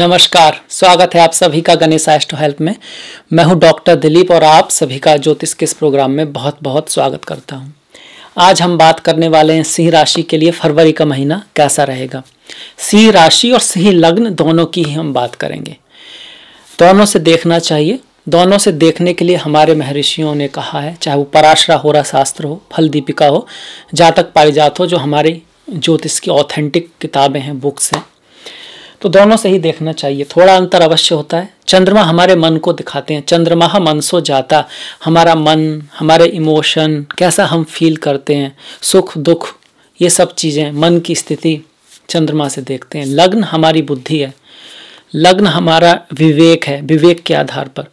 नमस्कार स्वागत है आप सभी का गणेश एस्ट्रो हेल्प में मैं हूं डॉक्टर दिलीप और आप सभी का ज्योतिष के इस प्रोग्राम में बहुत बहुत स्वागत करता हूं आज हम बात करने वाले हैं सिंह राशि के लिए फरवरी का महीना कैसा रहेगा सिंह राशि और सिंह लग्न दोनों की ही हम बात करेंगे दोनों से देखना चाहिए दोनों से देखने के लिए हमारे महर्षियों ने कहा है चाहे वो पराशरा होरा शास्त्र हो फल दीपिका हो जातक पारिजात हो जो हमारे ज्योतिष की ऑथेंटिक किताबें हैं बुक्स हैं तो दोनों से ही देखना चाहिए थोड़ा अंतर अवश्य होता है चंद्रमा हमारे मन को दिखाते हैं चंद्रमा मन सो जाता हमारा मन हमारे इमोशन कैसा हम फील करते हैं सुख दुख ये सब चीज़ें मन की स्थिति चंद्रमा से देखते हैं लग्न हमारी बुद्धि है लग्न हमारा विवेक है विवेक के आधार पर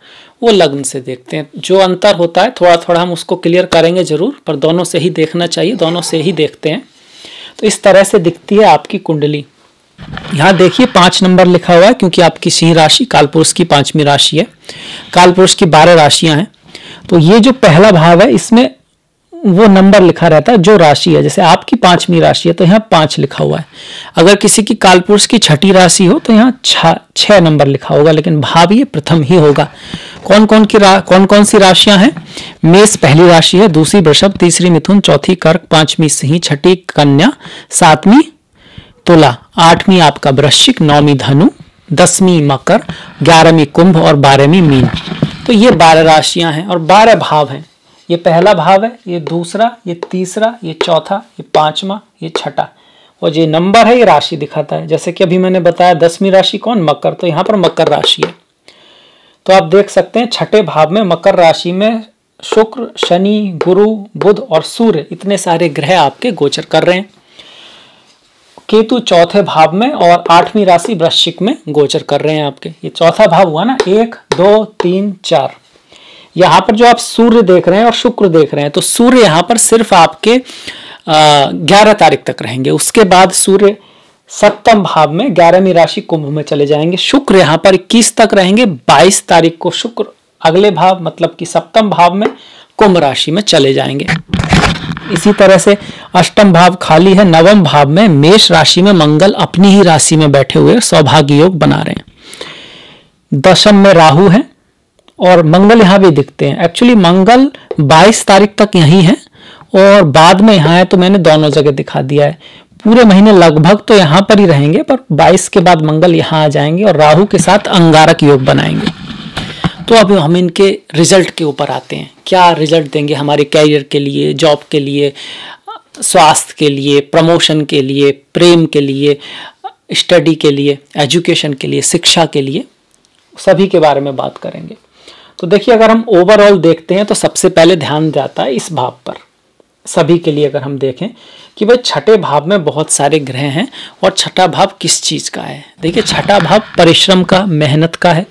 वो लग्न से देखते हैं जो अंतर होता है थोड़ा थोड़ा हम उसको क्लियर करेंगे ज़रूर पर दोनों से ही देखना चाहिए दोनों से ही देखते हैं तो इस तरह से दिखती है आपकी कुंडली यहाँ देखिए पांच नंबर लिखा हुआ है क्योंकि आपकी सिंह राशि कालपुरुष की पांचवी राशि है कालपुरुष की बारह राशियां हैं तो ये जो पहला भाव है इसमें वो नंबर लिखा रहता है जो राशि है जैसे आपकी पांचवी राशि है तो यहाँ पांच लिखा हुआ है अगर किसी की कालपुरुष की छठी राशि हो तो यहाँ छह नंबर लिखा होगा लेकिन भाव ये प्रथम ही होगा कौन कौन की कौन कौन सी राशियां हैं मेष पहली राशि है दूसरी वृषभ तीसरी मिथुन चौथी कर्क पांचवी सिंह छठी कन्या सातवीं तुला आठवीं आपका वृश्चिक नौवीं धनु दसवीं मकर ग्यारहवीं कुंभ और बारहवीं मीन तो ये बारह राशियां हैं और बारह भाव हैं ये पहला भाव है ये दूसरा ये तीसरा ये चौथा ये पांचवा ये छठा और ये नंबर है ये राशि दिखाता है जैसे कि अभी मैंने बताया दसवीं राशि कौन मकर तो यहाँ पर मकर राशि है तो आप देख सकते हैं छठे भाव में मकर राशि में शुक्र शनि गुरु बुध और सूर्य इतने सारे ग्रह आपके गोचर कर रहे हैं केतु चौथे भाव में और आठवीं राशि वृश्चिक में गोचर कर रहे हैं आपके ये चौथा भाव हुआ ना एक दो तीन चार यहाँ पर जो आप सूर्य देख रहे हैं और शुक्र देख रहे हैं तो सूर्य यहाँ पर सिर्फ आपके ग्यारह तारीख तक रहेंगे उसके बाद सूर्य सप्तम भाव में ग्यारहवीं राशि कुंभ में चले जाएंगे शुक्र यहाँ पर इक्कीस तक रहेंगे बाईस तारीख को शुक्र अगले भाव मतलब कि सप्तम भाव में कुंभ राशि में चले जाएंगे इसी तरह से अष्टम भाव खाली है नवम भाव में मेष राशि में मंगल अपनी ही राशि में बैठे हुए सौभाग्य योग बना रहे हैं दशम में राहु है और मंगल यहां भी दिखते हैं एक्चुअली मंगल 22 तारीख तक यहीं है और बाद में यहां है तो मैंने दोनों जगह दिखा दिया है पूरे महीने लगभग तो यहां पर ही रहेंगे पर 22 के बाद मंगल यहां आ जाएंगे और राहु के साथ अंगारक योग बनाएंगे तो अब हम इनके रिज़ल्ट के ऊपर आते हैं क्या रिज़ल्ट देंगे हमारे कैरियर के लिए जॉब के लिए स्वास्थ्य के लिए प्रमोशन के लिए प्रेम के लिए स्टडी के लिए एजुकेशन के लिए शिक्षा के लिए सभी के बारे में बात करेंगे तो देखिए अगर हम ओवरऑल देखते हैं तो सबसे पहले ध्यान जाता है इस भाव पर सभी के लिए अगर हम देखें कि भाई छठे भाव में बहुत सारे ग्रह हैं और छठा भाव किस चीज़ का है देखिए छठा भाव परिश्रम का मेहनत का है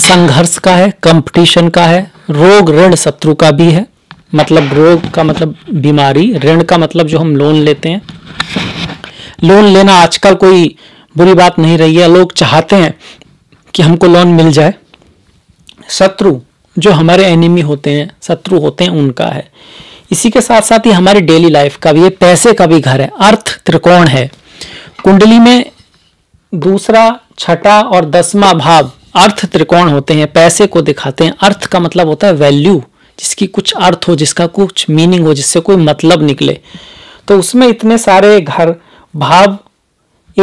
संघर्ष का है कंपटीशन का है रोग ऋण शत्रु का भी है मतलब रोग का मतलब बीमारी ऋण का मतलब जो हम लोन लेते हैं लोन लेना आजकल कोई बुरी बात नहीं रही है लोग चाहते हैं कि हमको लोन मिल जाए शत्रु जो हमारे एनिमी होते हैं शत्रु होते हैं उनका है इसी के साथ साथ ही हमारी डेली लाइफ का भी ये पैसे का भी घर है अर्थ त्रिकोण है कुंडली में दूसरा छठा और दसवा भाव अर्थ त्रिकोण होते हैं पैसे को दिखाते हैं अर्थ का मतलब होता है वैल्यू जिसकी कुछ अर्थ हो जिसका कुछ मीनिंग हो जिससे कोई मतलब निकले तो उसमें इतने सारे घर भाव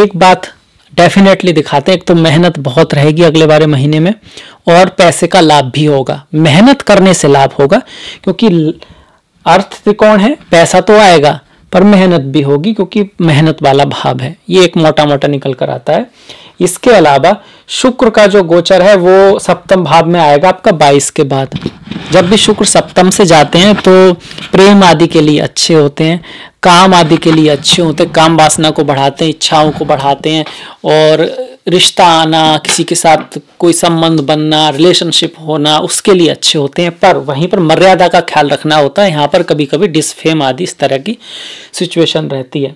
एक बात डेफिनेटली दिखाते हैं एक तो मेहनत बहुत रहेगी अगले बारे महीने में और पैसे का लाभ भी होगा मेहनत करने से लाभ होगा क्योंकि अर्थ त्रिकोण है पैसा तो आएगा पर मेहनत भी होगी क्योंकि मेहनत वाला भाव है ये एक मोटा मोटा निकल कर आता है इसके अलावा शुक्र का जो गोचर है वो सप्तम भाव में आएगा आपका बाईस के बाद जब भी शुक्र सप्तम से जाते हैं तो प्रेम आदि के लिए अच्छे होते हैं काम आदि के लिए अच्छे होते हैं काम वासना को बढ़ाते हैं इच्छाओं को बढ़ाते हैं और रिश्ता आना किसी के साथ कोई संबंध बनना रिलेशनशिप होना उसके लिए अच्छे होते हैं पर वहीं पर मर्यादा का ख्याल रखना होता है यहाँ पर कभी कभी डिसफेम आदि इस तरह की सिचुएशन रहती है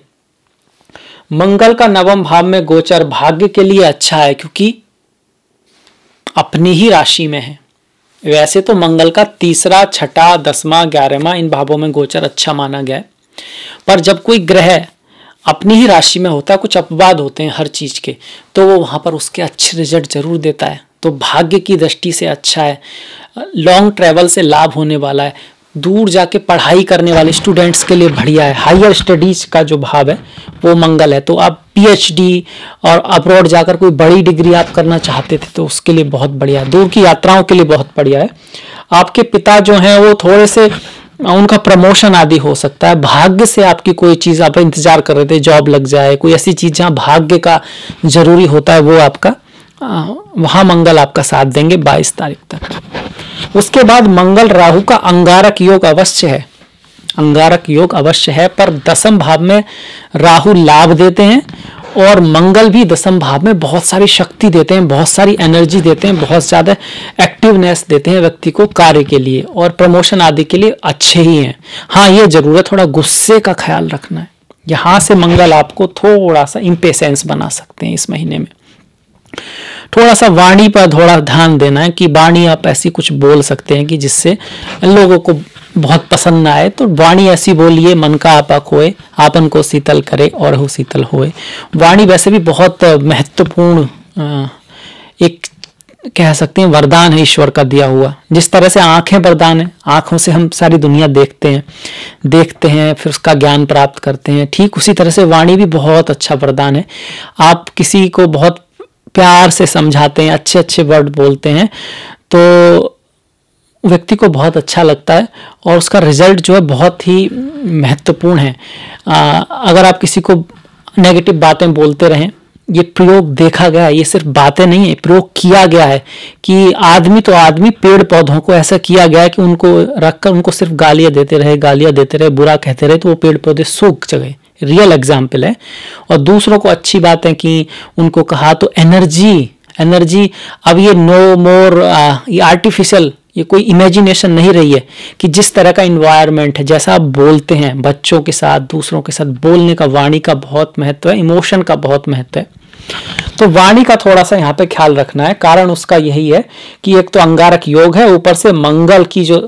मंगल का नवम भाव में गोचर भाग्य के लिए अच्छा है क्योंकि अपनी ही राशि में है वैसे तो मंगल का तीसरा छठा दसवा ग्यारहवा इन भावों में गोचर अच्छा माना गया है पर जब कोई ग्रह अपनी ही राशि में होता है कुछ अपवाद होते हैं हर चीज़ के तो वो वहाँ पर उसके अच्छे रिजल्ट ज़रूर देता है तो भाग्य की दृष्टि से अच्छा है लॉन्ग ट्रैवल से लाभ होने वाला है दूर जाके पढ़ाई करने वाले स्टूडेंट्स के लिए बढ़िया है हायर स्टडीज़ का जो भाव है वो मंगल है तो आप पीएचडी और अब्रॉड जाकर कोई बड़ी डिग्री आप करना चाहते थे तो उसके लिए बहुत बढ़िया है दूर की यात्राओं के लिए बहुत बढ़िया है आपके पिता जो हैं वो थोड़े से उनका प्रमोशन आदि हो सकता है भाग्य से आपकी कोई चीज़ आप इंतजार कर रहे थे जॉब लग जाए कोई ऐसी चीज़ जहाँ भाग्य का जरूरी होता है वो आपका वहाँ मंगल आपका साथ देंगे बाईस तारीख तक उसके बाद मंगल राहु का अंगारक योग अवश्य है अंगारक योग अवश्य है पर दसम भाव में राहु लाभ देते हैं और मंगल भी दसम भाव में बहुत सारी शक्ति देते हैं बहुत सारी एनर्जी देते हैं बहुत ज़्यादा एक्टिवनेस देते हैं व्यक्ति को कार्य के लिए और प्रमोशन आदि के लिए अच्छे ही हैं हाँ ये जरूर है थोड़ा गुस्से का ख्याल रखना है यहाँ से मंगल आपको थोड़ा सा इम्पेसेंस बना सकते हैं इस महीने में थोड़ा सा वाणी पर थोड़ा ध्यान देना है कि वाणी आप ऐसी कुछ बोल सकते हैं कि जिससे लोगों को बहुत पसंद ना आए तो वाणी ऐसी बोलिए मन का आपक होए आपन को शीतल करे और हो शीतल होए वाणी वैसे भी बहुत महत्वपूर्ण एक कह सकते हैं वरदान है ईश्वर का दिया हुआ जिस तरह से आंखें वरदान है आंखों से हम सारी दुनिया देखते हैं देखते हैं फिर उसका ज्ञान प्राप्त करते हैं ठीक उसी तरह से वाणी भी बहुत अच्छा वरदान है आप किसी को बहुत प्यार से समझाते हैं अच्छे अच्छे वर्ड बोलते हैं तो व्यक्ति को बहुत अच्छा लगता है और उसका रिजल्ट जो है बहुत ही महत्वपूर्ण है आ, अगर आप किसी को नेगेटिव बातें बोलते रहें ये प्रयोग देखा गया है ये सिर्फ बातें नहीं है प्रयोग किया गया है कि आदमी तो आदमी पेड़ पौधों को ऐसा किया गया है कि उनको रखकर उनको सिर्फ गालियां देते रहे गालियां देते रहे बुरा कहते रहे तो वो पेड़ पौधे सूख गए रियल एग्जाम्पल है और दूसरों को अच्छी बात है कि उनको कहा तो एनर्जी एनर्जी अब ये नो मोर ये आर्टिफिशियल ये कोई इमेजिनेशन नहीं रही है कि जिस तरह का इन्वायरमेंट है जैसा आप बोलते हैं बच्चों के साथ दूसरों के साथ बोलने का वाणी का बहुत महत्व है इमोशन का बहुत महत्व है तो वाणी का थोड़ा सा यहाँ पे ख्याल रखना है कारण उसका यही है कि एक तो अंगारक योग है ऊपर से मंगल की जो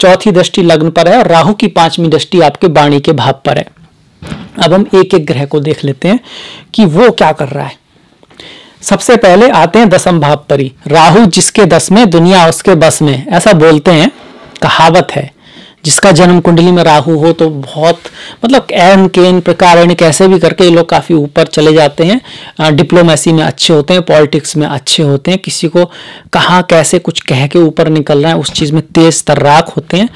चौथी दृष्टि लग्न पर है और राहु की पांचवी दृष्टि आपके वाणी के भाव पर है अब हम एक एक ग्रह को देख लेते हैं कि वो क्या कर रहा है सबसे पहले आते हैं दसम भाव परी राहु जिसके दस में दुनिया उसके बस में ऐसा बोलते हैं कहावत है जिसका जन्म कुंडली में राहु हो तो बहुत मतलब एन केन प्रकार कैसे भी करके ये लोग काफ़ी ऊपर चले जाते हैं डिप्लोमेसी में अच्छे होते हैं पॉलिटिक्स में अच्छे होते हैं किसी को कहाँ कैसे कुछ कह के ऊपर निकल रहे हैं उस चीज़ में तेज़ तर्राक होते हैं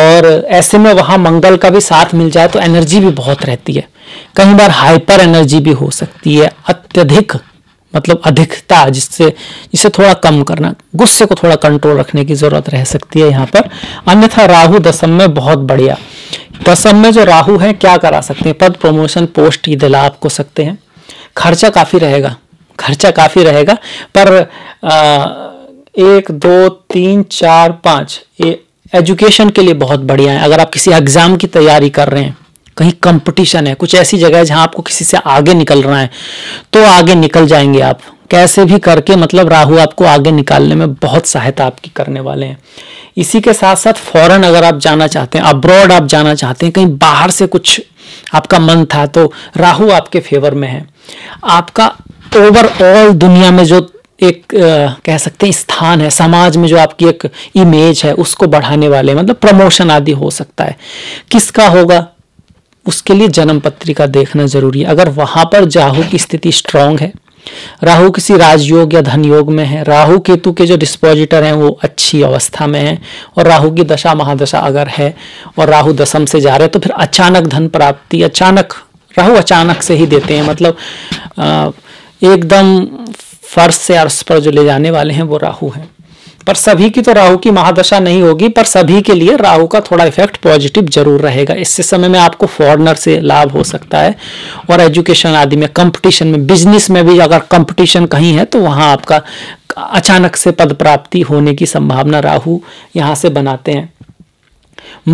और ऐसे में वहाँ मंगल का भी साथ मिल जाए तो एनर्जी भी बहुत रहती है कई बार हाइपर एनर्जी भी हो सकती है अत्यधिक मतलब अधिकता जिससे इसे थोड़ा कम करना गुस्से को थोड़ा कंट्रोल रखने की जरूरत रह सकती है यहाँ पर अन्यथा राहु दसम में बहुत बढ़िया दसम में जो राहु है क्या करा सकते हैं पद प्रमोशन पोस्ट ये दिला को सकते हैं खर्चा काफी रहेगा खर्चा काफी रहेगा पर आ, एक दो तीन चार पाँच ये एजुकेशन के लिए बहुत बढ़िया है अगर आप किसी एग्जाम की तैयारी कर रहे हैं कहीं कंपटीशन है कुछ ऐसी जगह है जहां आपको किसी से आगे निकल रहा है तो आगे निकल जाएंगे आप कैसे भी करके मतलब राहु आपको आगे निकालने में बहुत सहायता आपकी करने वाले हैं इसी के साथ साथ फॉरेन अगर आप जाना चाहते हैं अब्रॉड आप जाना चाहते हैं कहीं बाहर से कुछ आपका मन था तो राहु आपके फेवर में है आपका ओवरऑल दुनिया में जो एक आ, कह सकते हैं स्थान है समाज में जो आपकी एक इमेज है उसको बढ़ाने वाले मतलब प्रमोशन आदि हो सकता है किसका होगा उसके लिए जन्म पत्रिका देखना जरूरी है अगर वहां पर राहु की स्थिति स्ट्रांग है राहु किसी राजयोग या धन योग में है राहु केतु के जो डिस्पोजिटर हैं वो अच्छी अवस्था में है और राहु की दशा महादशा अगर है और राहु दशम से जा रहे हैं तो फिर अचानक धन प्राप्ति अचानक राहु अचानक से ही देते हैं मतलब एकदम फर्श से अर्श पर जो ले जाने वाले हैं वो राहु हैं पर सभी की तो राहु की महादशा नहीं होगी पर सभी के लिए राहु का थोड़ा इफेक्ट पॉजिटिव जरूर रहेगा इससे समय में आपको फॉरनर से लाभ हो सकता है और एजुकेशन आदि में कंपटीशन में बिजनेस में भी अगर कंपटीशन कहीं है तो वहां आपका अचानक से पद प्राप्ति होने की संभावना राहु यहां से बनाते हैं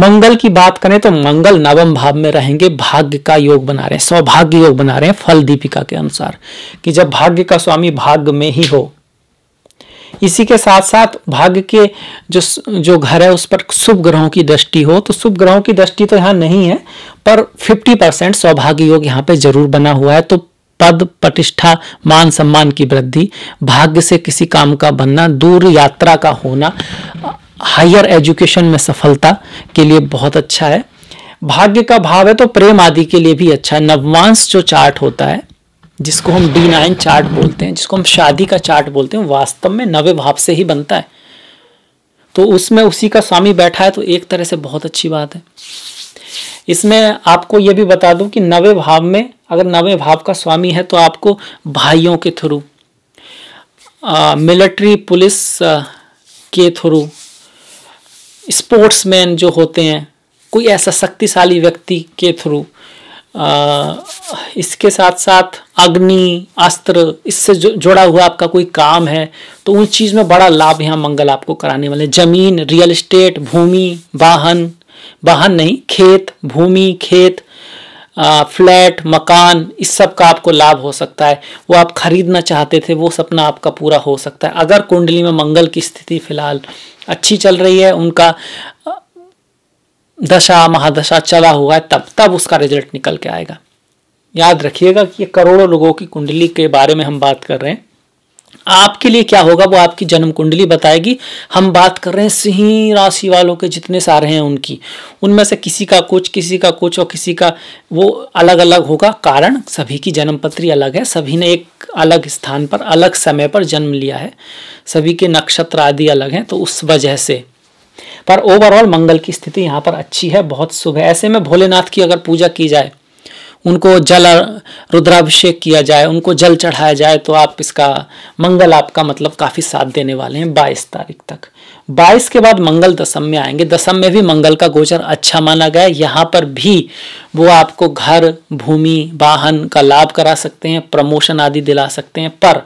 मंगल की बात करें तो मंगल नवम भाव में रहेंगे भाग्य का योग बना रहे हैं सौभाग्य योग बना रहे हैं फल दीपिका के अनुसार कि जब भाग्य का स्वामी भाग्य में ही हो इसी के साथ साथ भाग्य के जो जो घर है उस पर शुभ ग्रहों की दृष्टि हो तो शुभ ग्रहों की दृष्टि तो यहाँ नहीं है पर 50 परसेंट सौभाग्य योग यहाँ पे जरूर बना हुआ है तो पद प्रतिष्ठा मान सम्मान की वृद्धि भाग्य से किसी काम का बनना दूर यात्रा का होना हायर एजुकेशन में सफलता के लिए बहुत अच्छा है भाग्य का भाव है तो प्रेम आदि के लिए भी अच्छा है नववांश जो चार्ट होता है जिसको हम डी नाइन चार्ट बोलते हैं जिसको हम शादी का चार्ट बोलते हैं वास्तव में नवे भाव से ही बनता है तो उसमें उसी का स्वामी बैठा है तो एक तरह से बहुत अच्छी बात है इसमें आपको ये भी बता दूं कि नवे भाव में अगर नवे भाव का स्वामी है तो आपको भाइयों के थ्रू मिलिट्री पुलिस आ, के थ्रू स्पोर्ट्समैन जो होते हैं कोई ऐसा शक्तिशाली व्यक्ति के थ्रू इसके साथ साथ अग्नि अस्त्र इससे जुड़ा हुआ आपका कोई काम है तो उस चीज़ में बड़ा लाभ यहाँ मंगल आपको कराने वाले जमीन रियल इस्टेट भूमि वाहन वाहन नहीं खेत भूमि खेत फ्लैट मकान इस सब का आपको लाभ हो सकता है वो आप खरीदना चाहते थे वो सपना आपका पूरा हो सकता है अगर कुंडली में मंगल की स्थिति फिलहाल अच्छी चल रही है उनका दशा महादशा चला हुआ है तब तब उसका रिजल्ट निकल के आएगा याद रखिएगा कि ये करोड़ों लोगों की कुंडली के बारे में हम बात कर रहे हैं आपके लिए क्या होगा वो आपकी जन्म कुंडली बताएगी हम बात कर रहे हैं सिंह राशि वालों के जितने सारे हैं उनकी उनमें से किसी का कुछ किसी का कुछ और किसी का वो अलग अलग होगा कारण सभी की जन्मपत्री अलग है सभी ने एक अलग स्थान पर अलग समय पर जन्म लिया है सभी के नक्षत्र आदि अलग हैं तो उस वजह से पर ओवरऑल मंगल की स्थिति यहाँ पर अच्छी है बहुत शुभ है ऐसे में भोलेनाथ की अगर पूजा की जाए उनको जल रुद्राभिषेक किया जाए उनको जल चढ़ाया जाए तो आप इसका मंगल आपका मतलब काफ़ी साथ देने वाले हैं 22 तारीख तक 22 के बाद मंगल दशम में आएंगे दशम में भी मंगल का गोचर अच्छा माना गया यहाँ पर भी वो आपको घर भूमि वाहन का लाभ करा सकते हैं प्रमोशन आदि दिला सकते हैं पर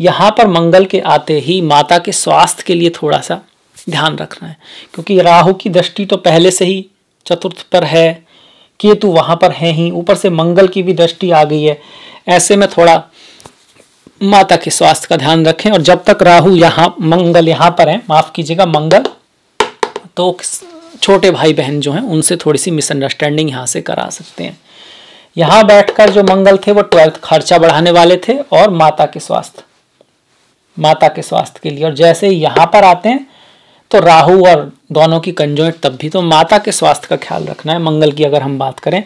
यहाँ पर मंगल के आते ही माता के स्वास्थ्य के लिए थोड़ा सा ध्यान रखना है क्योंकि राहु की दृष्टि तो पहले से ही चतुर्थ पर है केतु वहां पर है ही ऊपर से मंगल की भी दृष्टि आ गई है ऐसे में थोड़ा माता के स्वास्थ्य का ध्यान रखें और जब तक राहु यहाँ मंगल यहाँ पर है माफ़ कीजिएगा मंगल तो छोटे भाई बहन जो हैं उनसे थोड़ी सी मिसअंडरस्टैंडिंग यहाँ से करा सकते हैं यहाँ बैठकर जो मंगल थे वो ट्वेल्थ खर्चा बढ़ाने वाले थे और माता के स्वास्थ्य माता के स्वास्थ्य के लिए और जैसे यहाँ पर आते हैं तो राहु और दोनों की कंजोइंट तब भी तो माता के स्वास्थ्य का ख्याल रखना है मंगल की अगर हम बात करें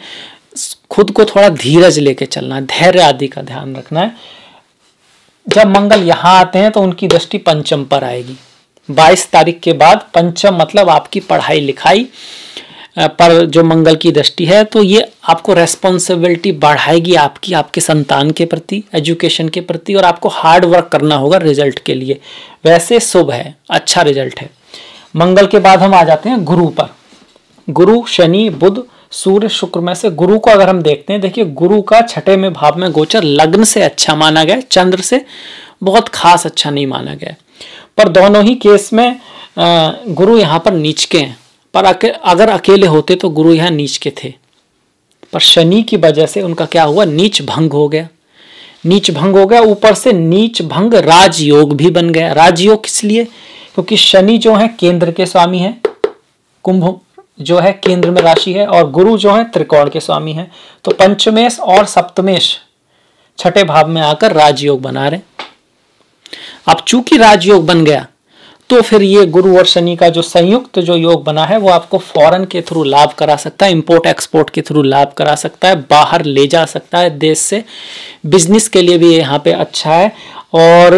खुद को थोड़ा धीरज लेके चलना है धैर्य आदि का ध्यान रखना है जब मंगल यहाँ आते हैं तो उनकी दृष्टि पंचम पर आएगी 22 तारीख के बाद पंचम मतलब आपकी पढ़ाई लिखाई पर जो मंगल की दृष्टि है तो ये आपको रेस्पॉन्सिबिलिटी बढ़ाएगी आपकी आपके संतान के प्रति एजुकेशन के प्रति और आपको हार्ड वर्क करना होगा रिजल्ट के लिए वैसे शुभ है अच्छा रिजल्ट है मंगल के बाद हम आ जाते हैं गुरु पर गुरु शनि बुध सूर्य शुक्र में से गुरु को अगर हम देखते हैं देखिए गुरु का छठे में भाव में गोचर लग्न से अच्छा माना गया चंद्र से बहुत खास अच्छा नहीं माना गया पर दोनों ही केस में गुरु यहाँ पर नीच के हैं पर अके, अगर अकेले होते तो गुरु यहाँ नीच के थे पर शनि की वजह से उनका क्या हुआ नीच भंग हो गया नीच भंग हो गया ऊपर से नीच भंग राजयोग भी बन गया राजयोग किस लिए क्योंकि शनि जो है केंद्र के स्वामी है कुंभ जो है केंद्र में राशि है और गुरु जो है त्रिकोण के स्वामी है तो पंचमेश और सप्तमेश छठे भाव में आकर राजयोग बना रहे अब चूंकि राजयोग बन गया तो फिर ये गुरु और शनि का जो संयुक्त जो योग बना है वो आपको फॉरेन के थ्रू लाभ करा सकता है इंपोर्ट एक्सपोर्ट के थ्रू लाभ करा सकता है बाहर ले जा सकता है देश से बिजनेस के लिए भी यहाँ पे अच्छा है और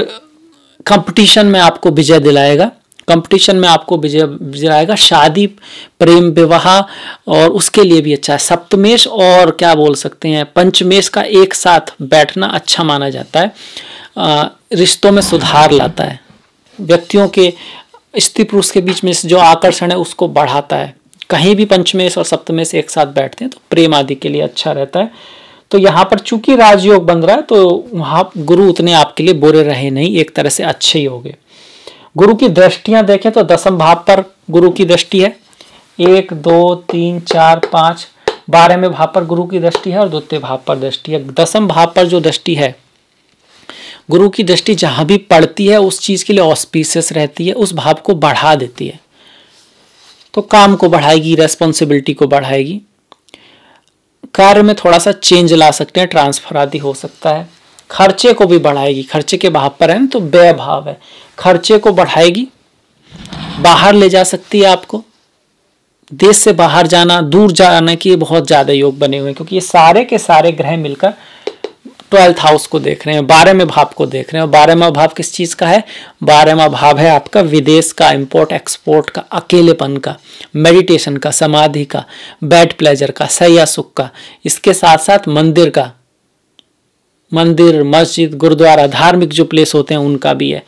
कंपटीशन में आपको विजय दिलाएगा कंपटीशन में आपको विजय दिलाएगा शादी प्रेम विवाह और उसके लिए भी अच्छा है सप्तमेश और क्या बोल सकते हैं पंचमेश का एक साथ बैठना अच्छा माना जाता है रिश्तों में सुधार लाता है व्यक्तियों के स्त्री पुरुष के बीच में जो आकर्षण है उसको बढ़ाता है कहीं भी पंचमेश और सप्तमेश एक साथ बैठते हैं तो प्रेम आदि के लिए अच्छा रहता है तो यहाँ पर चूंकि राजयोग बन रहा है तो वहाँ गुरु उतने आपके लिए बुरे रहे नहीं एक तरह से अच्छे ही हो गए गुरु की दृष्टियां देखें तो दसम भाव पर गुरु की दृष्टि है एक दो तीन चार पाँच बारहवें भाव पर गुरु की दृष्टि है और द्वितीय भाव पर दृष्टि है दसम भाव पर जो दृष्टि है गुरु की दृष्टि जहाँ भी पड़ती है उस चीज़ के लिए ऑस्पीसियस रहती है उस भाव को बढ़ा देती है तो काम को बढ़ाएगी रेस्पॉन्सिबिलिटी को बढ़ाएगी कार्य में थोड़ा सा चेंज ला सकते हैं ट्रांसफर आदि हो सकता है खर्चे को भी बढ़ाएगी खर्चे के भाव पर है ना तो व्यय भाव है खर्चे को बढ़ाएगी बाहर ले जा सकती है आपको देश से बाहर जाना दूर जाने की बहुत ज़्यादा योग बने हुए हैं क्योंकि ये सारे के सारे ग्रह मिलकर ट्वेल्थ हाउस को देख रहे हैं बारहवें भाव को देख रहे हैं और बारहवा भाव किस चीज़ का है बारहवा भाव है आपका विदेश का इम्पोर्ट एक्सपोर्ट का अकेलेपन का मेडिटेशन का समाधि का बैड प्लेजर का सया सुख का इसके साथ साथ मंदिर का मंदिर मस्जिद गुरुद्वारा धार्मिक जो प्लेस होते हैं उनका भी है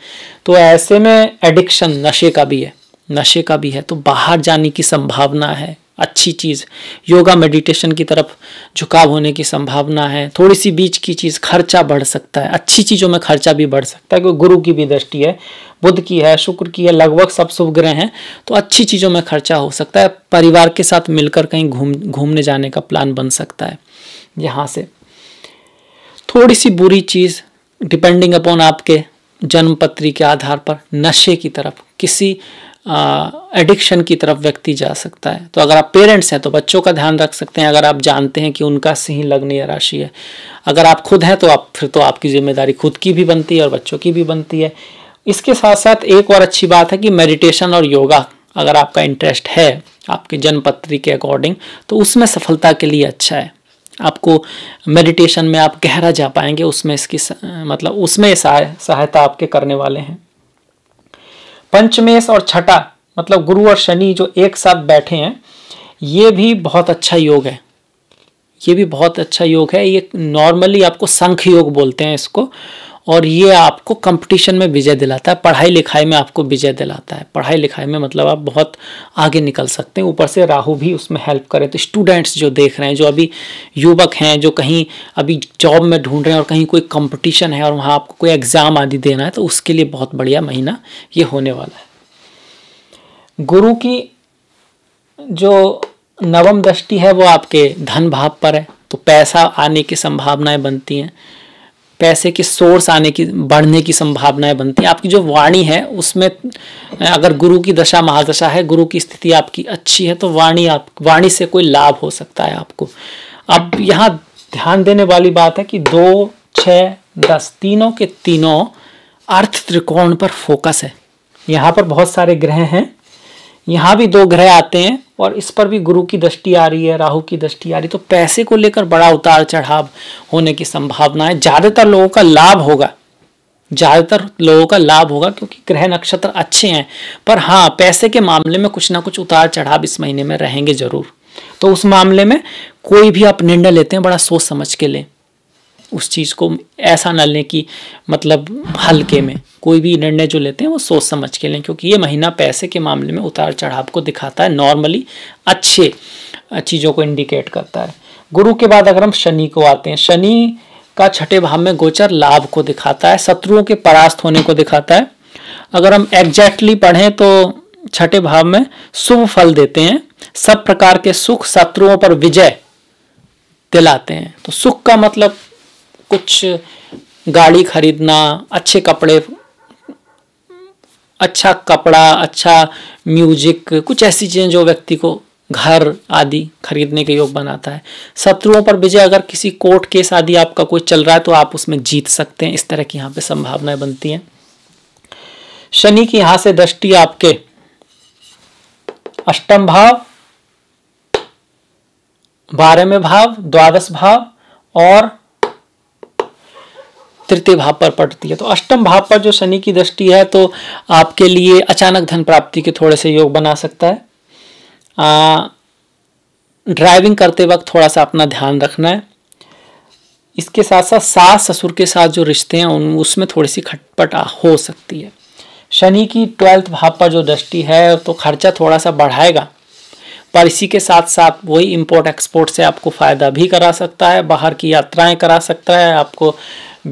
तो ऐसे में एडिक्शन नशे का भी है नशे का भी है तो बाहर जाने की संभावना है अच्छी चीज़ योगा मेडिटेशन की तरफ झुकाव होने की संभावना है थोड़ी सी बीच की चीज़ खर्चा बढ़ सकता है अच्छी चीज़ों में खर्चा भी बढ़ सकता है क्योंकि गुरु की भी दृष्टि है बुद्ध की है शुक्र की है लगभग सब शुभ ग्रह हैं तो अच्छी चीज़ों में खर्चा हो सकता है परिवार के साथ मिलकर कहीं घूम घूमने जाने का प्लान बन सकता है यहाँ से थोड़ी सी बुरी चीज़ डिपेंडिंग अपॉन आपके जन्मपत्री के आधार पर नशे की तरफ किसी एडिक्शन की तरफ व्यक्ति जा सकता है तो अगर आप पेरेंट्स हैं तो बच्चों का ध्यान रख सकते हैं अगर आप जानते हैं कि उनका सही या राशि है अगर आप खुद हैं तो आप फिर तो आपकी जिम्मेदारी खुद की भी बनती है और बच्चों की भी बनती है इसके साथ साथ एक और अच्छी बात है कि मेडिटेशन और योगा अगर आपका इंटरेस्ट है आपके जन्मपत्री के अकॉर्डिंग तो उसमें सफलता के लिए अच्छा है आपको मेडिटेशन में आप गहरा जा पाएंगे उसमें इसकी मतलब उसमें सहायता आपके करने वाले हैं पंचमेश और छठा मतलब गुरु और शनि जो एक साथ बैठे हैं ये भी बहुत अच्छा योग है ये भी बहुत अच्छा योग है ये नॉर्मली आपको संख योग बोलते हैं इसको और ये आपको कंपटीशन में विजय दिलाता है पढ़ाई लिखाई में आपको विजय दिलाता है पढ़ाई लिखाई में मतलब आप बहुत आगे निकल सकते हैं ऊपर से राहु भी उसमें हेल्प करे तो स्टूडेंट्स जो देख रहे हैं जो अभी युवक हैं जो कहीं अभी जॉब में ढूंढ रहे हैं और कहीं कोई कंपटीशन है और वहाँ आपको कोई एग्ज़ाम आदि देना है तो उसके लिए बहुत बढ़िया महीना ये होने वाला है गुरु की जो नवम दृष्टि है वो आपके धन भाव पर है तो पैसा आने की संभावनाएं बनती हैं पैसे के सोर्स आने की बढ़ने की संभावनाएं बनती हैं आपकी जो वाणी है उसमें अगर गुरु की दशा महादशा है गुरु की स्थिति आपकी अच्छी है तो वाणी आप वाणी से कोई लाभ हो सकता है आपको अब यहाँ ध्यान देने वाली बात है कि दो छ दस तीनों के तीनों अर्थ त्रिकोण पर फोकस है यहाँ पर बहुत सारे ग्रह हैं यहाँ भी दो ग्रह आते हैं और इस पर भी गुरु की दृष्टि आ रही है राहु की दृष्टि आ रही है तो पैसे को लेकर बड़ा उतार चढ़ाव होने की संभावना है ज़्यादातर लोगों का लाभ होगा ज़्यादातर लोगों का लाभ होगा क्योंकि ग्रह नक्षत्र अच्छे हैं पर हाँ पैसे के मामले में कुछ ना कुछ उतार चढ़ाव इस महीने में रहेंगे ज़रूर तो उस मामले में कोई भी आप निर्णय लेते हैं बड़ा सोच समझ के लें उस चीज़ को ऐसा ना लें कि मतलब हल्के में कोई भी निर्णय जो लेते हैं वो सोच समझ के लें क्योंकि ये महीना पैसे के मामले में उतार चढ़ाव को दिखाता है नॉर्मली अच्छे चीज़ों को इंडिकेट करता है गुरु के बाद अगर हम शनि को आते हैं शनि का छठे भाव में गोचर लाभ को दिखाता है शत्रुओं के परास्त होने को दिखाता है अगर हम एग्जैक्टली पढ़ें तो छठे भाव में शुभ फल देते हैं सब प्रकार के सुख शत्रुओं पर विजय दिलाते हैं तो सुख का मतलब कुछ गाड़ी खरीदना अच्छे कपड़े अच्छा कपड़ा अच्छा म्यूजिक कुछ ऐसी चीज़ें जो व्यक्ति को घर आदि खरीदने के योग बनाता है शत्रुओं पर विजय अगर किसी कोर्ट केस आदि आपका कोई चल रहा है तो आप उसमें जीत सकते हैं इस तरह की यहाँ पे संभावनाएं बनती हैं शनि की यहाँ से दृष्टि आपके अष्टम भाव बारहवें भाव द्वादश भाव और तृतीय भाव पर पड़ती है तो अष्टम भाव पर जो शनि की दृष्टि है तो आपके लिए अचानक धन प्राप्ति के थोड़े से योग बना सकता है आ, ड्राइविंग करते वक्त थोड़ा सा अपना ध्यान रखना है इसके साथ साथ सास ससुर के साथ जो रिश्ते हैं उन उसमें थोड़ी सी खटपट हो सकती है शनि की ट्वेल्थ भाव पर जो दृष्टि है तो खर्चा थोड़ा सा बढ़ाएगा पर इसी के साथ साथ वही इम्पोर्ट एक्सपोर्ट से आपको फ़ायदा भी करा सकता है बाहर की यात्राएं करा सकता है आपको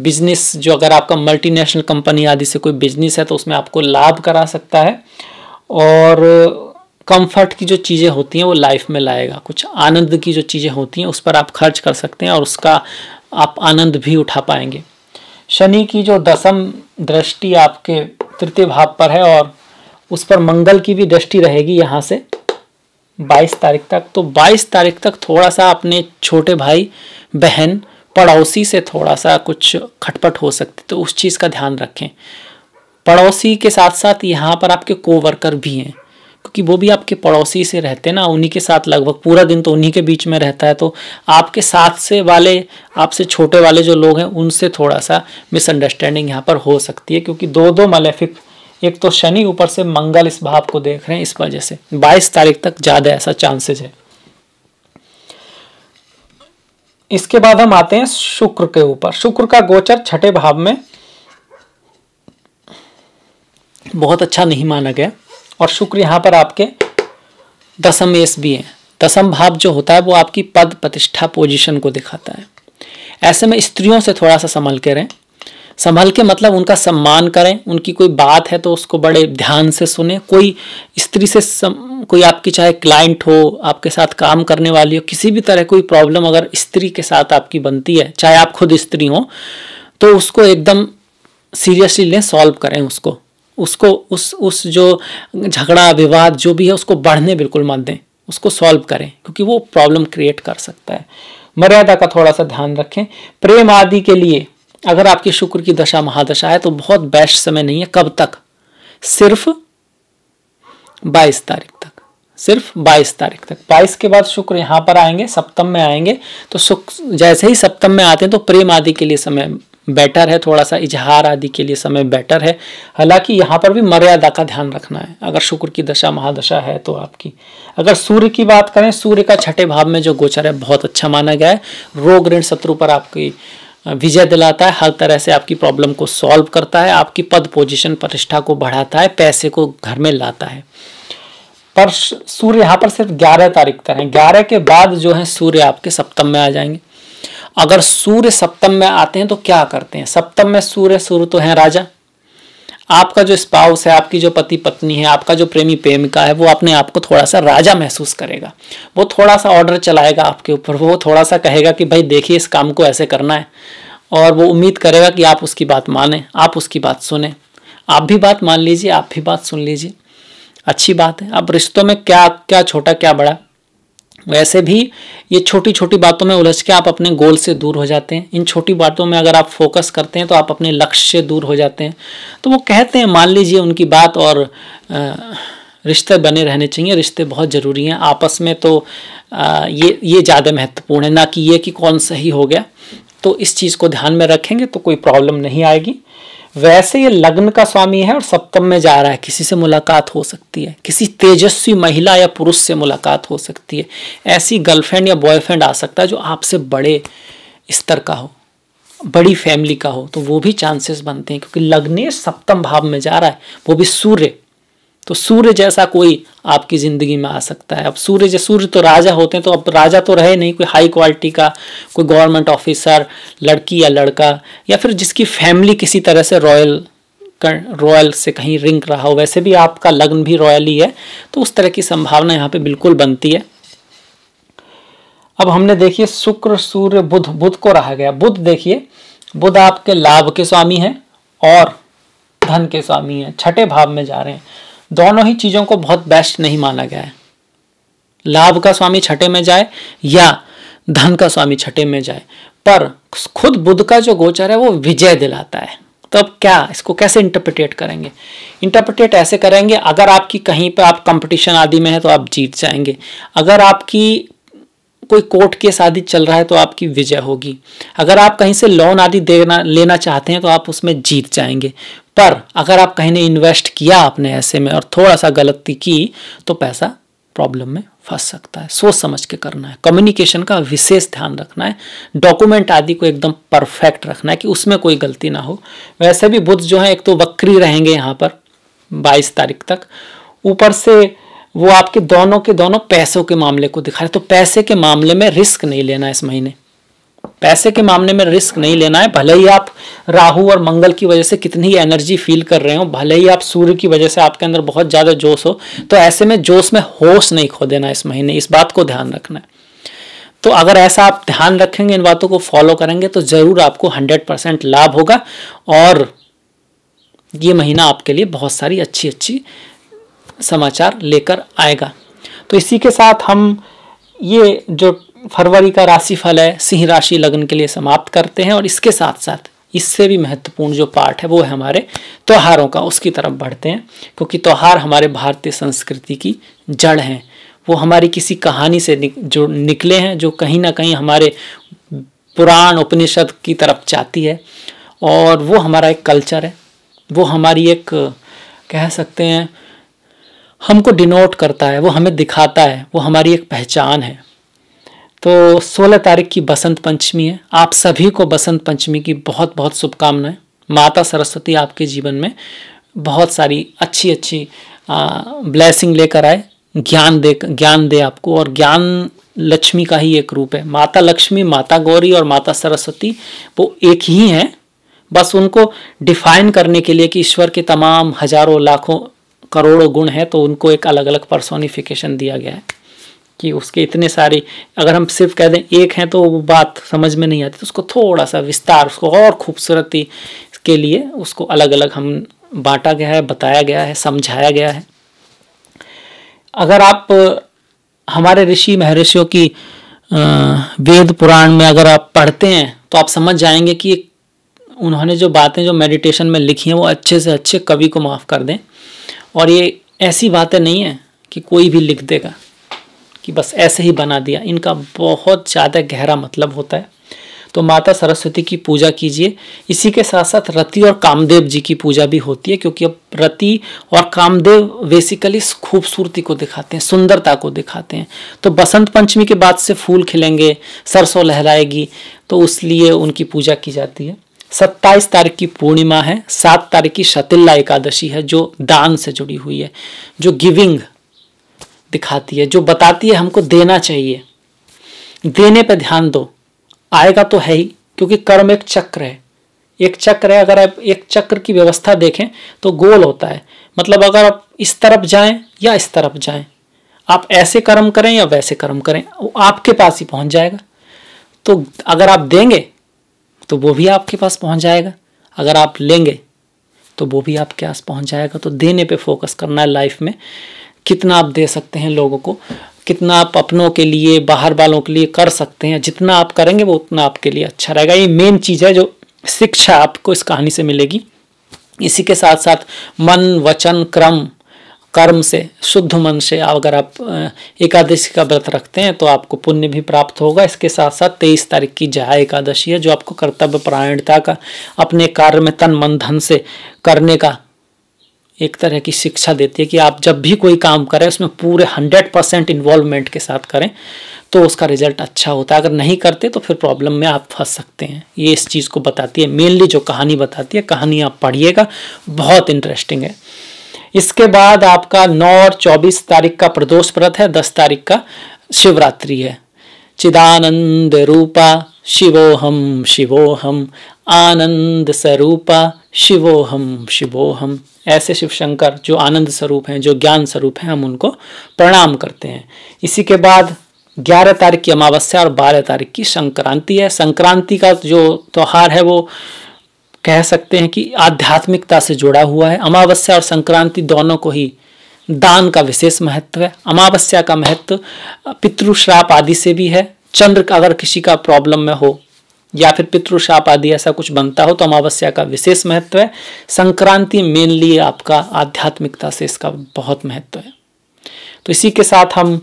बिजनेस जो अगर आपका मल्टीनेशनल कंपनी आदि से कोई बिजनेस है तो उसमें आपको लाभ करा सकता है और कंफर्ट की जो चीज़ें होती हैं वो लाइफ में लाएगा कुछ आनंद की जो चीज़ें होती हैं उस पर आप खर्च कर सकते हैं और उसका आप आनंद भी उठा पाएंगे शनि की जो दसम दृष्टि आपके तृतीय भाव पर है और उस पर मंगल की भी दृष्टि रहेगी यहाँ से 22 तारीख तक तो 22 तारीख तक थोड़ा सा अपने छोटे भाई बहन पड़ोसी से थोड़ा सा कुछ खटपट हो सकती है तो उस चीज़ का ध्यान रखें पड़ोसी के साथ साथ यहाँ पर आपके कोवर्कर भी हैं क्योंकि वो भी आपके पड़ोसी से रहते हैं ना उन्हीं के साथ लगभग पूरा दिन तो उन्हीं के बीच में रहता है तो आपके साथ से वाले आपसे छोटे वाले जो लोग हैं उनसे थोड़ा सा मिसअंडरस्टैंडिंग यहाँ पर हो सकती है क्योंकि दो दो मलेफिक एक तो शनि ऊपर से मंगल इस भाव को देख रहे हैं इस वजह से बाईस तारीख तक ज़्यादा ऐसा चांसेज है इसके बाद हम आते हैं शुक्र के ऊपर शुक्र का गोचर छठे भाव में बहुत अच्छा नहीं माना गया और शुक्र यहां पर आपके दसम एस भी है दसम भाव जो होता है वो आपकी पद प्रतिष्ठा पोजीशन को दिखाता है ऐसे में स्त्रियों से थोड़ा सा संभल के रहें संभल के मतलब उनका सम्मान करें उनकी कोई बात है तो उसको बड़े ध्यान से सुने कोई स्त्री से सम, कोई आपकी चाहे क्लाइंट हो आपके साथ काम करने वाली हो किसी भी तरह कोई प्रॉब्लम अगर स्त्री के साथ आपकी बनती है चाहे आप खुद स्त्री हो तो उसको एकदम सीरियसली लें सॉल्व करें उसको उसको उस उस जो झगड़ा विवाद जो भी है उसको बढ़ने बिल्कुल मत दें उसको सॉल्व करें क्योंकि वो प्रॉब्लम क्रिएट कर सकता है मर्यादा का थोड़ा सा ध्यान रखें प्रेम आदि के लिए अगर आपकी शुक्र की दशा महादशा है तो बहुत बेस्ट समय नहीं है कब तक सिर्फ 22 तारीख तक सिर्फ 22 तारीख तक 22 के बाद शुक्र यहां पर आएंगे सप्तम में आएंगे तो सुख जैसे ही सप्तम में आते हैं तो प्रेम आदि के लिए समय बेटर है थोड़ा सा इजहार आदि के लिए समय बेटर है हालांकि यहाँ पर भी मर्यादा का ध्यान रखना है अगर शुक्र की दशा महादशा है तो आपकी अगर सूर्य की बात करें सूर्य का छठे भाव में जो गोचर है बहुत अच्छा माना गया है रोग ऋण शत्रु पर आपकी विजय दिलाता है हर तरह से आपकी प्रॉब्लम को सॉल्व करता है आपकी पद पोजीशन प्रतिष्ठा को बढ़ाता है पैसे को घर में लाता है पर सूर्य यहाँ पर सिर्फ ग्यारह तारीख तक है ग्यारह के बाद जो है सूर्य आपके सप्तम में आ जाएंगे अगर सूर्य सप्तम में आते हैं तो क्या करते हैं सप्तम में सूर्य सूर्य तो हैं राजा आपका जो स्पाउस है आपकी जो पति पत्नी है आपका जो प्रेमी प्रेमिका है वो अपने आप को थोड़ा सा राजा महसूस करेगा वो थोड़ा सा ऑर्डर चलाएगा आपके ऊपर वो थोड़ा सा कहेगा कि भाई देखिए इस काम को ऐसे करना है और वो उम्मीद करेगा कि आप उसकी बात माने आप उसकी बात सुने आप भी बात मान लीजिए आप भी बात सुन लीजिए अच्छी बात है अब रिश्तों में क्या क्या छोटा क्या बड़ा वैसे भी ये छोटी छोटी बातों में उलझ के आप अपने गोल से दूर हो जाते हैं इन छोटी बातों में अगर आप फोकस करते हैं तो आप अपने लक्ष्य से दूर हो जाते हैं तो वो कहते हैं मान लीजिए उनकी बात और रिश्ते बने रहने चाहिए रिश्ते बहुत ज़रूरी हैं आपस में तो आ, ये ये ज़्यादा महत्वपूर्ण है ना कि ये कि कौन सही हो गया तो इस चीज़ को ध्यान में रखेंगे तो कोई प्रॉब्लम नहीं आएगी वैसे ये लग्न का स्वामी है और सप्तम में जा रहा है किसी से मुलाकात हो सकती है किसी तेजस्वी महिला या पुरुष से मुलाकात हो सकती है ऐसी गर्लफ्रेंड या बॉयफ्रेंड आ सकता है जो आपसे बड़े स्तर का हो बड़ी फैमिली का हो तो वो भी चांसेस बनते हैं क्योंकि लग्नेश सप्तम भाव में जा रहा है वो भी सूर्य तो सूर्य जैसा कोई आपकी ज़िंदगी में आ सकता है अब सूर्य जैसे सूर्य तो राजा होते हैं तो अब राजा तो रहे नहीं कोई हाई क्वालिटी का कोई गवर्नमेंट ऑफिसर लड़की या लड़का या फिर जिसकी फैमिली किसी तरह से रॉयल रॉयल से कहीं रिंक रहा हो वैसे भी आपका लग्न भी रॉयल ही है तो उस तरह की संभावना यहाँ पे बिल्कुल बनती है अब हमने देखिए शुक्र सूर्य बुध बुध को रहा गया बुध देखिए बुध आपके लाभ के स्वामी हैं और धन के स्वामी हैं छठे भाव में जा रहे हैं दोनों ही चीज़ों को बहुत बेस्ट नहीं माना गया है लाभ का स्वामी छठे में जाए या धन का स्वामी छठे में जाए पर खुद बुद्ध का जो गोचर है वो विजय दिलाता है तो अब क्या इसको कैसे इंटरप्रिटेट करेंगे इंटरप्रिटेट ऐसे करेंगे अगर आपकी कहीं पर आप कंपटीशन आदि में है तो आप जीत जाएंगे अगर आपकी कोई कोर्ट केस आदि चल रहा है तो आपकी विजय होगी अगर आप कहीं से लोन आदि देना लेना चाहते हैं तो आप उसमें जीत जाएंगे पर अगर आप कहीं ने इन्वेस्ट किया आपने ऐसे में और थोड़ा सा गलती की तो पैसा प्रॉब्लम में फंस सकता है सोच समझ के करना है कम्युनिकेशन का विशेष ध्यान रखना है डॉक्यूमेंट आदि को एकदम परफेक्ट रखना है कि उसमें कोई गलती ना हो वैसे भी बुद्ध जो है एक तो वक्री रहेंगे यहाँ पर बाईस तारीख तक ऊपर से वो आपके दोनों के दोनों पैसों के मामले को दिखा रहे तो पैसे के मामले में रिस्क नहीं लेना इस महीने पैसे के मामले में रिस्क नहीं लेना है भले ही आप राहु और मंगल की वजह से कितनी ही एनर्जी फील कर रहे हो भले ही आप सूर्य की वजह से आपके अंदर बहुत ज़्यादा जोश हो तो ऐसे में जोश में होश नहीं खो देना इस महीने इस बात को ध्यान रखना है तो अगर ऐसा आप ध्यान रखेंगे इन बातों को फॉलो करेंगे तो ज़रूर आपको हंड्रेड परसेंट लाभ होगा और ये महीना आपके लिए बहुत सारी अच्छी अच्छी समाचार लेकर आएगा तो इसी के साथ हम ये जो फरवरी का राशिफल है सिंह राशि लग्न के लिए समाप्त करते हैं और इसके साथ साथ इससे भी महत्वपूर्ण जो पाठ है वो है हमारे त्योहारों का उसकी तरफ बढ़ते हैं क्योंकि त्यौहार हमारे भारतीय संस्कृति की जड़ हैं वो हमारी किसी कहानी से निक, जो निकले हैं जो कहीं ना कहीं हमारे पुराण उपनिषद की तरफ जाती है और वो हमारा एक कल्चर है वो हमारी एक कह सकते हैं हमको डिनोट करता है वो हमें दिखाता है वो हमारी एक पहचान है तो 16 तारीख की बसंत पंचमी है आप सभी को बसंत पंचमी की बहुत बहुत शुभकामनाएं माता सरस्वती आपके जीवन में बहुत सारी अच्छी अच्छी ब्लैसिंग लेकर आए ज्ञान दे ज्ञान दे आपको और ज्ञान लक्ष्मी का ही एक रूप है माता लक्ष्मी माता गौरी और माता सरस्वती वो एक ही हैं बस उनको डिफाइन करने के लिए कि ईश्वर के तमाम हजारों लाखों करोड़ों गुण हैं तो उनको एक अलग अलग पर्सोनिफिकेशन दिया गया है कि उसके इतने सारे अगर हम सिर्फ कह दें एक हैं तो वो बात समझ में नहीं आती तो उसको थोड़ा सा विस्तार उसको और खूबसूरती के लिए उसको अलग अलग हम बांटा गया है बताया गया है समझाया गया है अगर आप हमारे ऋषि महर्षियों की वेद पुराण में अगर आप पढ़ते हैं तो आप समझ जाएंगे कि उन्होंने जो बातें जो मेडिटेशन में लिखी हैं वो अच्छे से अच्छे कवि को माफ़ कर दें और ये ऐसी बातें नहीं हैं कि कोई भी लिख देगा कि बस ऐसे ही बना दिया इनका बहुत ज़्यादा गहरा मतलब होता है तो माता सरस्वती की पूजा कीजिए इसी के साथ साथ रति और कामदेव जी की पूजा भी होती है क्योंकि अब रति और कामदेव बेसिकली खूबसूरती को दिखाते हैं सुंदरता को दिखाते हैं तो बसंत पंचमी के बाद से फूल खिलेंगे सरसों लहराएगी तो लिए उनकी पूजा की जाती है सत्ताईस तारीख की पूर्णिमा है सात तारीख की शतिल्ला एकादशी है जो दान से जुड़ी हुई है जो गिविंग दिखाती है जो बताती है हमको देना चाहिए देने पर ध्यान दो आएगा तो है ही क्योंकि कर्म एक चक्र है एक चक्र है अगर आप एक चक्र की व्यवस्था देखें तो गोल होता है मतलब अगर आप इस तरफ जाएं या इस तरफ जाएं आप ऐसे कर्म करें या वैसे कर्म करें वो आपके पास ही पहुंच जाएगा तो अगर आप देंगे तो वो भी आपके पास पहुंच जाएगा अगर आप लेंगे तो वो भी आपके पास पहुंच जाएगा तो देने पे फोकस करना है लाइफ में कितना आप दे सकते हैं लोगों को कितना आप अपनों के लिए बाहर वालों के लिए कर सकते हैं जितना आप करेंगे वो उतना आपके लिए अच्छा रहेगा ये मेन चीज़ है जो शिक्षा आपको इस कहानी से मिलेगी इसी के साथ साथ मन वचन क्रम कर्म से शुद्ध मन से अगर आप एकादशी का व्रत रखते हैं तो आपको पुण्य भी प्राप्त होगा इसके साथ साथ तेईस तारीख की जया एकादशी है जो आपको कर्तव्य परायणता का अपने कार्य में तन मन धन से करने का एक तरह की शिक्षा देती है कि आप जब भी कोई काम करें उसमें पूरे हंड्रेड परसेंट इन्वॉल्वमेंट के साथ करें तो उसका रिजल्ट अच्छा होता है अगर नहीं करते तो फिर प्रॉब्लम में आप फंस सकते हैं ये इस चीज़ को बताती है मेनली जो कहानी बताती है कहानी आप पढ़िएगा बहुत इंटरेस्टिंग है इसके बाद आपका नौ और चौबीस तारीख का प्रदोष व्रत है दस तारीख का शिवरात्रि है चिदानंद रूपा शिवोहम शिवोहम आनंद स्वरूपा शिवोहम शिवोहम ऐसे शिव शंकर जो आनंद स्वरूप हैं जो ज्ञान स्वरूप हैं हम उनको प्रणाम करते हैं इसी के बाद ग्यारह तारीख की अमावस्या और बारह तारीख की संक्रांति है संक्रांति का जो त्यौहार है वो कह सकते हैं कि आध्यात्मिकता से जुड़ा हुआ है अमावस्या और संक्रांति दोनों को ही दान का विशेष महत्व है अमावस्या का महत्व पितृश्राप आदि से भी है चंद्र का अगर किसी का प्रॉब्लम में हो या फिर पितृशाप आदि ऐसा कुछ बनता हो तो अमावस्या का विशेष महत्व है संक्रांति मेनली आपका आध्यात्मिकता से इसका बहुत महत्व है तो इसी के साथ हम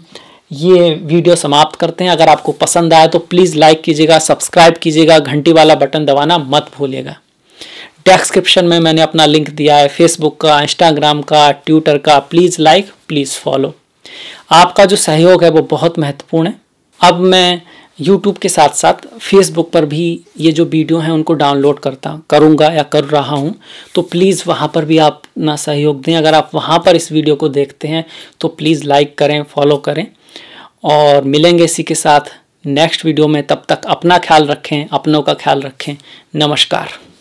ये वीडियो समाप्त करते हैं अगर आपको पसंद आया तो प्लीज़ लाइक कीजिएगा सब्सक्राइब कीजिएगा घंटी वाला बटन दबाना मत भूलिएगा डेस्क्रिप्शन में मैंने अपना लिंक दिया है फेसबुक का इंस्टाग्राम का ट्विटर का प्लीज़ लाइक प्लीज़ फॉलो आपका जो सहयोग है वो बहुत महत्वपूर्ण है अब मैं यूट्यूब के साथ साथ फेसबुक पर भी ये जो वीडियो हैं उनको डाउनलोड करता करूँगा या कर रहा हूँ तो प्लीज़ वहाँ पर भी आप ना सहयोग दें अगर आप वहाँ पर इस वीडियो को देखते हैं तो प्लीज़ लाइक करें फॉलो करें और मिलेंगे इसी के साथ नेक्स्ट वीडियो में तब तक अपना ख्याल रखें अपनों का ख्याल रखें नमस्कार